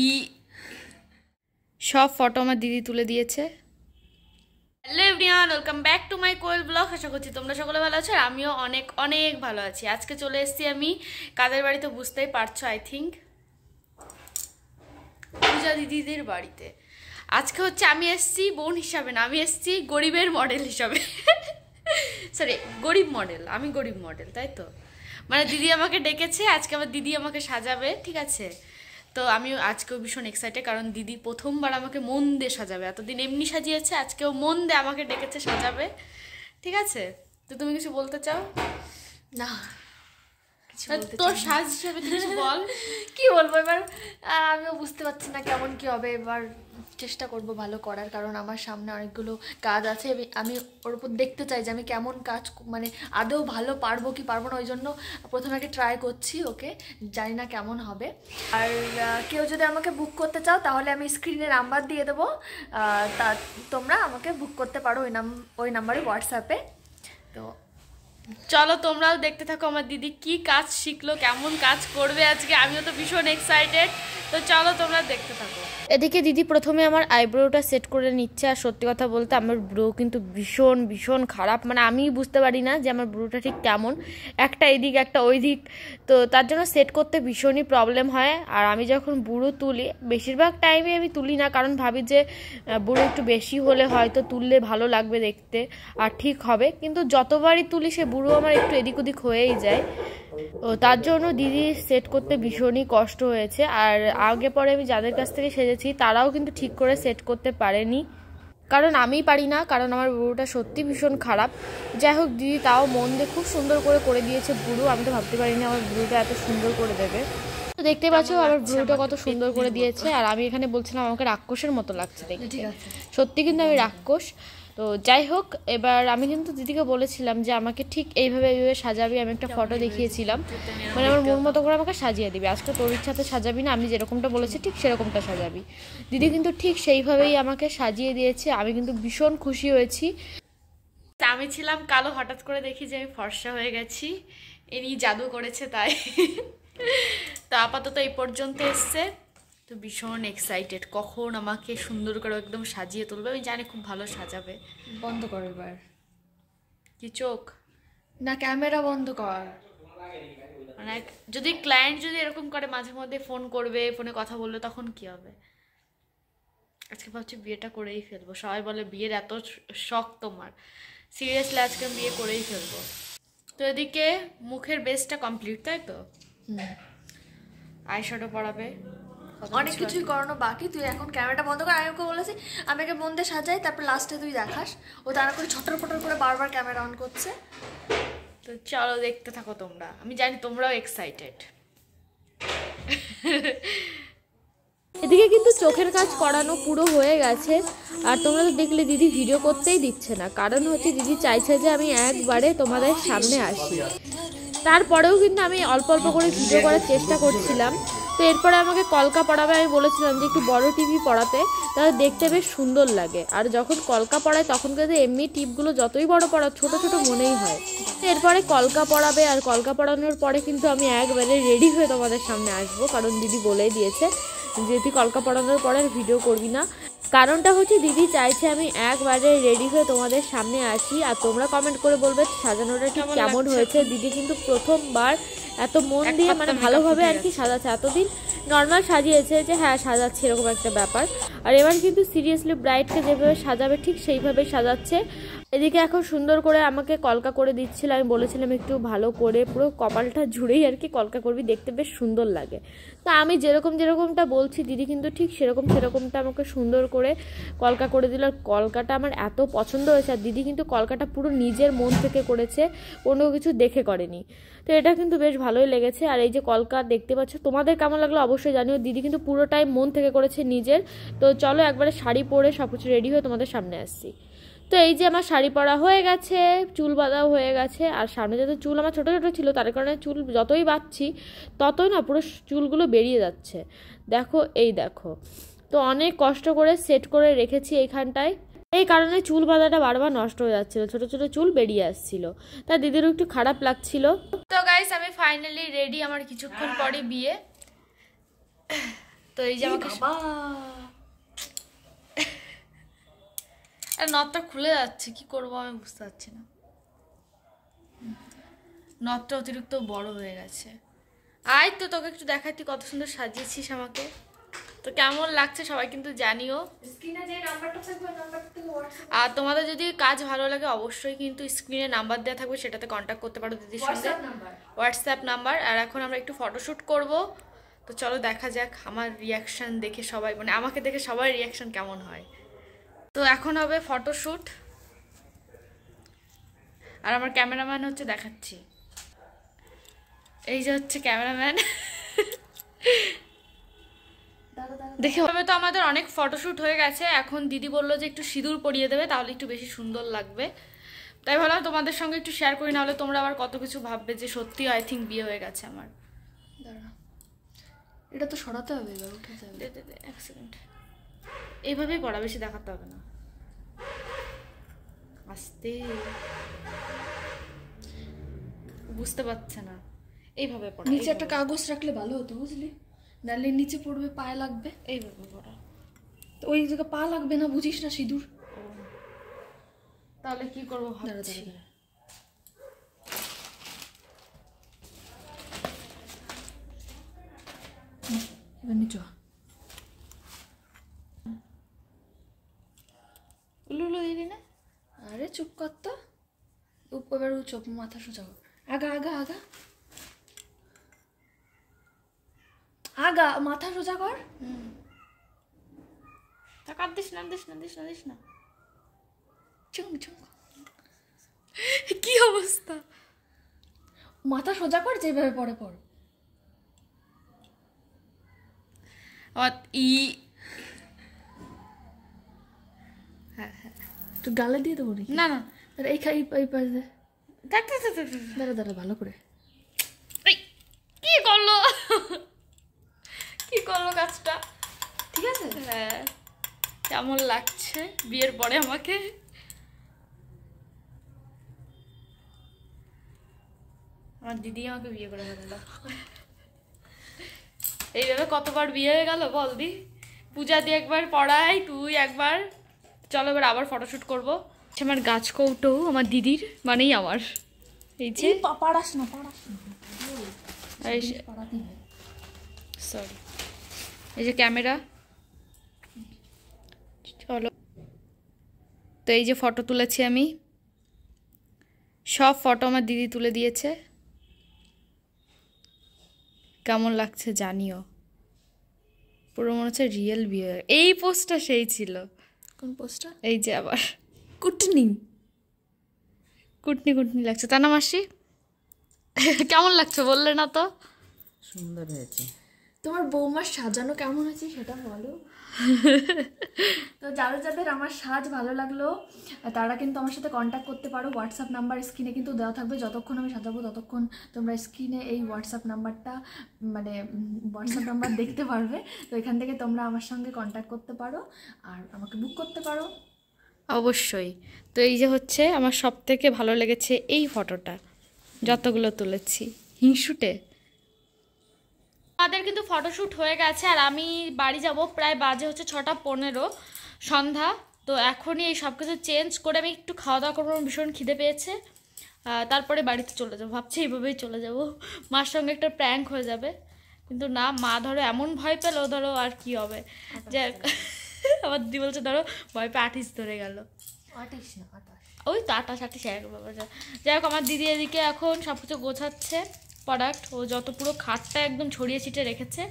ই সব ফটো আমার দিদি তুলে দিয়েছে hello everyone welcome back to my Koyel blog আশা করছি তোমরা সকলে ভালো আছো আর আমিও অনেক অনেক ভালো আছি আজকে চলে এসেছি আমি কাদের বাড়িতে বুঝতেই পারছো আই থিঙ্ক পূজা দিদিদের বাড়িতে আজকে হচ্ছে আমি এসছি বোন হিসাবে না আমি এসছি গরিবের মডেল হিসাবে সরি গরিব মডেল আমি গরিব মডেল তাই তো মানে দিদি আমাকে ডেকেছে আজকে আমার দিদি আমাকে সাজাবে ঠিক আছে তো আমি আজকেও ভীষণ এক্সাইটেড কারণ দিদি প্রথমবার আমাকে মন দিয়ে সাজাবে এতদিন এমনি সাজিয়েছে আজকেও মন দিয়ে আমাকে ডেকেছে সাজাবে ঠিক আছে তো তুমি কিছু বলতে চাও না আচ্ছা, তোর সাজ হিসেবে কিছু বল কি বলবো এবার আমিও বুঝতে পারছি না কেমন কি হবে এবার চেষ্টা করব ভালো করার কারণ আমার সামনে অনেকগুলো কাজ আছে আমি ওর উপর দেখতে চাই যে আমি কেমন কাজ মানে আদৌ ভালো পারবো কি পারবো না ওই জন্য প্রথমে আগে ট্রাই করছি ওকে জানি না কেমন হবে আর কেউ যদি আমাকে বুক করতে চাও তাহলে আমি স্ক্রিনে নাম্বার দিয়ে দেবো তা তোমরা আমাকে বুক করতে পারো ওই নাম ওই নাম্বারে হোয়াটসঅ্যাপে তো চলো তোমরাও দেখতে থাকো আমার দিদি কি কাজ শিখলো কেমন কাজ করবে আজকে আমিও তো ভীষণ এক্সাইটেড তো চলো তোমরা দেখতে থাকো এদিকে দিদি প্রথমে আমার আইব্রোটা সেট করে নিচ্ছে আর সত্যি কথা বলতে আমার ব্রো কিন্তু ভীষণ ভীষণ খারাপ মানে আমি বুঝতে পারি না যে আমার ব্রোটা ঠিক কেমন একটা এদিক একটা ওই দিক তো তার জন্য সেট করতে ভীষণই প্রবলেম হয় আর আমি যখন বুড়ো তুলি বেশিরভাগ টাইমে আমি তুলি না কারণ ভাবি যে বুড়ো একটু বেশি হলে হয়তো তুললে ভালো লাগবে দেখতে আর ঠিক হবে কিন্তু যতবারই তুলি সে বুড়ো আমার একটু এদিক ওদিক হয়েই যায় ও তার জন্য দিদি সেট করতে ভীষণই কষ্ট হয়েছে আর আগে পরে আমি যাদের কাছ থেকে সেজেছি তারাও কিন্তু ঠিক করে সেট করতে পারেনি কারণ আমি পারি না কারণ আমার বুড়োটা সত্যি ভীষণ খারাপ যাই হোক দিদি তাও মন দিয়ে খুব সুন্দর করে করে দিয়েছে বুড়ো আমি তো ভাবতে পারিনি আমার বুড়োটা এত সুন্দর করে দেবে তো দেখতে পাচ্ছ আমার বুড়োটা কত সুন্দর করে দিয়েছে আর আমি এখানে বলছিলাম আমাকে রাক্ষসের মতো লাগছে দেখতে সত্যি কিন্তু আমি রাক্ষস তো যাই হোক এবার আমি কিন্তু দিদিকে বলেছিলাম যে আমাকে ঠিক এইভাবে এইভাবে সাজাবি আমি একটা ফটো দেখিয়েছিলাম মানে আমার মন মতো করে আমাকে সাজিয়ে দিবি আজকে তোর ইচ্ছাতে সাজাবি না আমি যেরকমটা বলেছি ঠিক সেরকমটা সাজাবি দিদি কিন্তু ঠিক সেইভাবেই আমাকে সাজিয়ে দিয়েছে আমি কিন্তু ভীষণ খুশি হয়েছি আমি ছিলাম কালো হঠাৎ করে দেখি যে আমি ফর্সা হয়ে গেছি এনি জাদু করেছে তাই তো আপাতত এই পর্যন্ত এসছে তো ভীষণ এক্সাইটেড কখন আমাকে সুন্দর করে একদম সাজিয়ে তুলবে আমি জানি খুব ভালো সাজাবে বন্ধ কর এবার কি চোখ না ক্যামেরা বন্ধ কর মানে যদি ক্লায়েন্ট যদি এরকম করে মাঝে মধ্যে ফোন করবে ফোনে কথা বললে তখন কি হবে আজকে ভাবছি বিয়েটা করেই ফেলবো সবাই বলে বিয়ের এত শখ তোমার সিরিয়াসলি আজকে আমি বিয়ে করেই ফেলবো তো এদিকে মুখের বেসটা কমপ্লিট তাই তো আই পড়াবে অনেক কিছুই করানো বাকি তুই এখন ক্যামেরাটা বন্ধ কর আমি ওকে বলেছি আমি ওকে মন দিয়ে সাজাই তারপর লাস্টে তুই দেখাস ও তারা করে ছটর ফটর করে বারবার ক্যামেরা অন করছে তো চলো দেখতে থাকো তোমরা আমি জানি তোমরাও এক্সাইটেড এদিকে কিন্তু চোখের কাজ করানো পুরো হয়ে গেছে আর তোমরা তো দেখলে দিদি ভিডিও করতেই দিচ্ছে না কারণ হচ্ছে দিদি চাইছে যে আমি একবারে তোমাদের সামনে আসি তারপরেও কিন্তু আমি অল্প অল্প করে ভিডিও করার চেষ্টা করছিলাম তো এরপরে আমাকে কলকা পড়াবে আমি বলেছিলাম যে একটু বড় টিভি পড়াতে তাহলে দেখতে বেশ সুন্দর লাগে আর যখন কলকা পড়ায় তখন কিন্তু এমনি টিপগুলো যতই বড় পড়া ছোট ছোট মনেই হয় তো এরপরে কলকা পড়াবে আর কলকা পড়ানোর পরে কিন্তু আমি একবারে রেডি হয়ে তোমাদের সামনে আসবো কারণ দিদি বলেই দিয়েছে যে তুই কলকা পড়ানোর পরে ভিডিও করবি না কারণটা হচ্ছে দিদি চাইছে আমি একবারে রেডি হয়ে তোমাদের সামনে আসি আর তোমরা কমেন্ট করে বলবে সাজানোটা ঠিক কেমন হয়েছে দিদি কিন্তু প্রথমবার এত মন দিয়ে মানে ভালোভাবে আর কি সাজাচ্ছে এতদিন নর্মাল সাজিয়েছে যে হ্যাঁ সাজাচ্ছে এরকম একটা ব্যাপার আর এবার কিন্তু সিরিয়াসলি ব্রাইটকে যেভাবে সাজাবে ঠিক সেইভাবে সাজাচ্ছে এদিকে এখন সুন্দর করে আমাকে কলকা করে দিচ্ছিল আমি বলেছিলাম একটু ভালো করে পুরো কপালটা জুড়েই আর কি কলকা করবি দেখতে বেশ সুন্দর লাগে তো আমি যেরকম যেরকমটা বলছি দিদি কিন্তু ঠিক সেরকম সেরকমটা আমাকে সুন্দর করে কলকা করে দিল আর কলকাটা আমার এত পছন্দ হয়েছে আর দিদি কিন্তু কলকাটা পুরো নিজের মন থেকে করেছে কোনো কিছু দেখে করেনি তো এটা কিন্তু বেশ ভালোই লেগেছে আর এই যে কলকা দেখতে পাচ্ছ তোমাদের কেমন লাগলো অবশ্যই জানিও দিদি কিন্তু পুরোটাই মন থেকে করেছে নিজের তো চলো একবারে শাড়ি পরে সব কিছু রেডি হয়ে তোমাদের সামনে আসছি তো এই যে আমার শাড়ি পরা হয়ে গেছে চুল বাঁধাও হয়ে গেছে আর সামনে যাতে চুল আমার ছোটো ছোটো ছিল তার কারণে চুল যতই বাঁধছি ততই না পুরো চুলগুলো বেরিয়ে যাচ্ছে দেখো এই দেখো তো অনেক কষ্ট করে সেট করে রেখেছি এইখানটায় এই কারণে চুল বাঁধাটা বারবার নষ্ট হয়ে যাচ্ছিলো ছোটো ছোটো চুল বেরিয়ে আসছিল তা দিদিরও একটু খারাপ লাগছিল তো গাইস আমি ফাইনালি রেডি আমার কিছুক্ষণ পরে বিয়ে তো এই যে আমাকে নটটা খুলে যাচ্ছে কি করব আমি বুঝতে পারছি না নটটা অতিরিক্ত বড় হয়ে গেছে আয় তো তোকে একটু দেখা তুই কত সুন্দর সাজিয়েছিস আমাকে তো কেমন লাগছে সবাই কিন্তু জানিও আর তোমাদের যদি কাজ ভালো লাগে অবশ্যই কিন্তু স্ক্রিনে নাম্বার দেওয়া থাকবে সেটাতে কন্ট্যাক্ট করতে পারো দিদির সঙ্গে হোয়াটসঅ্যাপ নাম্বার আর এখন আমরা একটু ফটোশ্যুট করব তো চলো দেখা যাক আমার রিয়াকশান দেখে সবাই মানে আমাকে দেখে সবার রিয়াকশান কেমন হয় তো এখন হবে ফটোশ্যুট আর আমার ক্যামেরাম্যান হচ্ছে দেখাচ্ছি এই যে হচ্ছে ক্যামেরাম্যান দেখে হবে তো আমাদের অনেক ফটোশ্যুট হয়ে গেছে এখন দিদি বললো যে একটু সিঁদুর পরিয়ে দেবে তাহলে একটু বেশি সুন্দর লাগবে তাই ভাবলাম তোমাদের সঙ্গে একটু শেয়ার করি না হলে তোমরা আবার কত কিছু ভাববে যে সত্যি আই থিঙ্ক বিয়ে হয়ে গেছে আমার দাঁড়া এটা তো সরাতে হবে এবার উঠে যাবে এক সেকেন্ড এইভাবেই পড়া বেশি দেখাতে হবে না আস্তে বুঝতে পারছে না এইভাবে পড়া নিচে একটা কাগজ রাখলে ভালো হতো বুঝলি নালে নিচে পড়বে পায়ে লাগবে এইভাবে পড়া তো ওই জায়গায় পা লাগবে না বুঝিস না সিঁদুর তাহলে কি করবো ভাবছি এবার নিচে কত উপ এবার উচোপ মাথা সোজা আগা আগা আগা আগা মাথা সোজা কর তাকার দিস না দিস না দিস না দিস না চুং চুং কি অবস্থা মাথা সোজা কর যেভাবে পরে পড় ই তো গালে দিয়ে দেবো নাকি না না দাঁড়া এই খাই এই পাশ দে দাঁড়া দাঁড়া ভালো করে কি করলো কি করলো কাজটা ঠিক আছে হ্যাঁ কেমন লাগছে বিয়ের পরে আমাকে আমার দিদি আমাকে বিয়ে করে ফেলল এইভাবে কতবার বিয়ে হয়ে গেল বল দি পূজা দি একবার পড়াই তুই একবার চলো এবার আবার ফটোশ্যুট করবো আমার গাছ কৌটো আমার দিদির মানেই আমার এই যে সরি এই যে ক্যামেরা চলো তো এই যে ফটো তুলেছি আমি সব ফটো আমার দিদি তুলে দিয়েছে কেমন লাগছে জানিও পুরো মনে হচ্ছে রিয়েল বিয়ে এই পোস্টটা সেই ছিল কোন পোস্টটা এই যে আবার কুটনি কুটনি কুটনি লাগছে তানা মাসি কেমন লাগছে বললে না তো সুন্দর হয়েছে তোমার বৌমার সাজানো কেমন হয়েছে সেটা বলো তো যাদের যাদের আমার সাজ ভালো লাগলো তারা কিন্তু আমার সাথে কন্ট্যাক্ট করতে পারো হোয়াটসঅ্যাপ নাম্বার স্ক্রিনে কিন্তু দেওয়া থাকবে যতক্ষণ আমি সাজাবো ততক্ষণ তোমরা স্ক্রিনে এই হোয়াটসঅ্যাপ নাম্বারটা মানে হোয়াটসঅ্যাপ নাম্বার দেখতে পারবে তো এখান থেকে তোমরা আমার সঙ্গে কন্ট্যাক্ট করতে পারো আর আমাকে বুক করতে পারো অবশ্যই তো এই যে হচ্ছে আমার সব থেকে ভালো লেগেছে এই ফটোটা যতগুলো তুলেছি হিংসুটে আমাদের কিন্তু ফটোশ্যুট হয়ে গেছে আর আমি বাড়ি যাব প্রায় বাজে হচ্ছে ছটা পনেরো সন্ধ্যা তো এখনই এই সব কিছু চেঞ্জ করে আমি একটু খাওয়া দাওয়া করবো ভীষণ খিদে পেয়েছে তারপরে বাড়িতে চলে যাবো ভাবছি এইভাবেই চলে যাব মার সঙ্গে একটা প্র্যাঙ্ক হয়ে যাবে কিন্তু না মা ধরো এমন ভয় পেলো ধরো আর কি হবে যে আবার দিদি বলছে ধরো ভয় পেয়ে আটিস ধরে গেল ওই তো আটাশ আটিস এক ব্যাপার যাই হোক আমার দিদি এদিকে এখন সব কিছু গোছাচ্ছে প্রোডাক্ট ও যত পুরো খাটটা একদম ছড়িয়ে ছিটে রেখেছে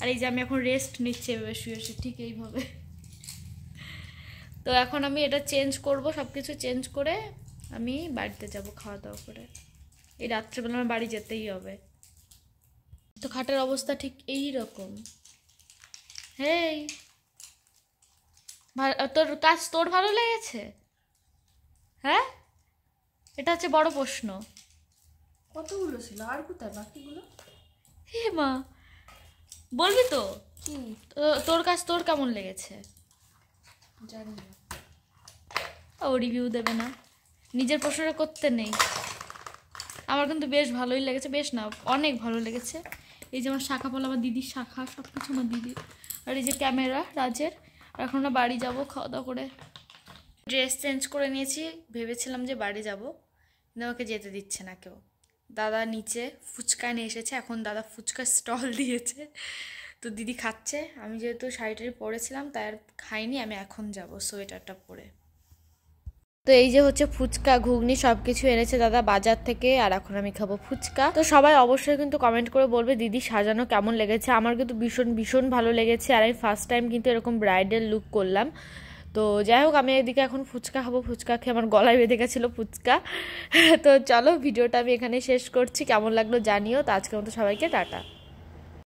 আর এই যে আমি এখন রেস্ট নিচ্ছি এভাবে শুয়ে শুয়ে ঠিক এইভাবে তো এখন আমি এটা চেঞ্জ করব সব কিছু চেঞ্জ করে আমি বাড়িতে যাব খাওয়া দাওয়া করে এই রাত্রেবেলা আমার বাড়ি যেতেই হবে তো খাটের অবস্থা ঠিক এই রকম হেই তোর কাজ তোর ভালো লেগেছে হ্যাঁ এটা হচ্ছে বড় প্রশ্ন কতগুলো ছিল আর কোথায় বাকিগুলো হে মা বলবি তো তোর কাজ তোর কেমন লেগেছে জানি না ও রিভিউ দেবে না নিজের প্রশ্নটা করতে নেই আমার কিন্তু বেশ ভালোই লেগেছে বেশ না অনেক ভালো লেগেছে এই যে আমার শাখা পালা আমার দিদির শাখা সব কিছু আমার দিদি আর এই যে ক্যামেরা রাজের আর এখন আমরা বাড়ি যাব খাওয়া দাওয়া করে ড্রেস চেঞ্জ করে নিয়েছি ভেবেছিলাম যে বাড়ি যাব কিন্তু আমাকে যেতে দিচ্ছে না কেউ দাদা নিচে ফুচকা নিয়ে এসেছে এখন দাদা ফুচকা স্টল দিয়েছে তো দিদি খাচ্ছে আমি যেহেতু শাড়িটারি পরেছিলাম তাই আর খাইনি আমি এখন যাব সোয়েটারটা পরে তো এই যে হচ্ছে ফুচকা ঘুগনি সব কিছু এনেছে দাদা বাজার থেকে আর এখন আমি খাবো ফুচকা তো সবাই অবশ্যই কিন্তু কমেন্ট করে বলবে দিদি সাজানো কেমন লেগেছে আমার কিন্তু ভীষণ ভীষণ ভালো লেগেছে আর আমি ফার্স্ট টাইম কিন্তু এরকম ব্রাইডাল লুক করলাম তো যাই হোক আমি এদিকে এখন ফুচকা খাবো ফুচকা খেয়ে আমার গলায় বেঁধে গেছিলো ফুচকা তো চলো ভিডিওটা আমি এখানে শেষ করছি কেমন লাগলো জানিও তো আজকের মতো সবাইকে টাটা